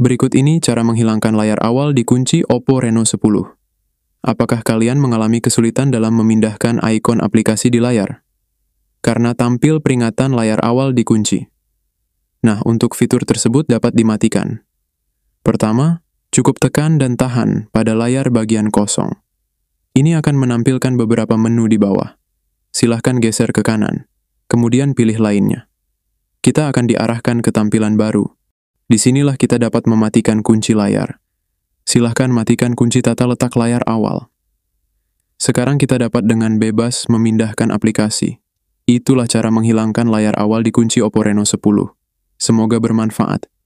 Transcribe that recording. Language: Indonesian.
Berikut ini cara menghilangkan layar awal di kunci Oppo Reno 10. Apakah kalian mengalami kesulitan dalam memindahkan ikon aplikasi di layar? Karena tampil peringatan layar awal di kunci. Nah, untuk fitur tersebut dapat dimatikan. Pertama, cukup tekan dan tahan pada layar bagian kosong. Ini akan menampilkan beberapa menu di bawah. Silahkan geser ke kanan, kemudian pilih lainnya. Kita akan diarahkan ke tampilan baru, Disinilah kita dapat mematikan kunci layar. Silahkan matikan kunci tata letak layar awal. Sekarang kita dapat dengan bebas memindahkan aplikasi. Itulah cara menghilangkan layar awal di kunci Oppo Reno 10. Semoga bermanfaat.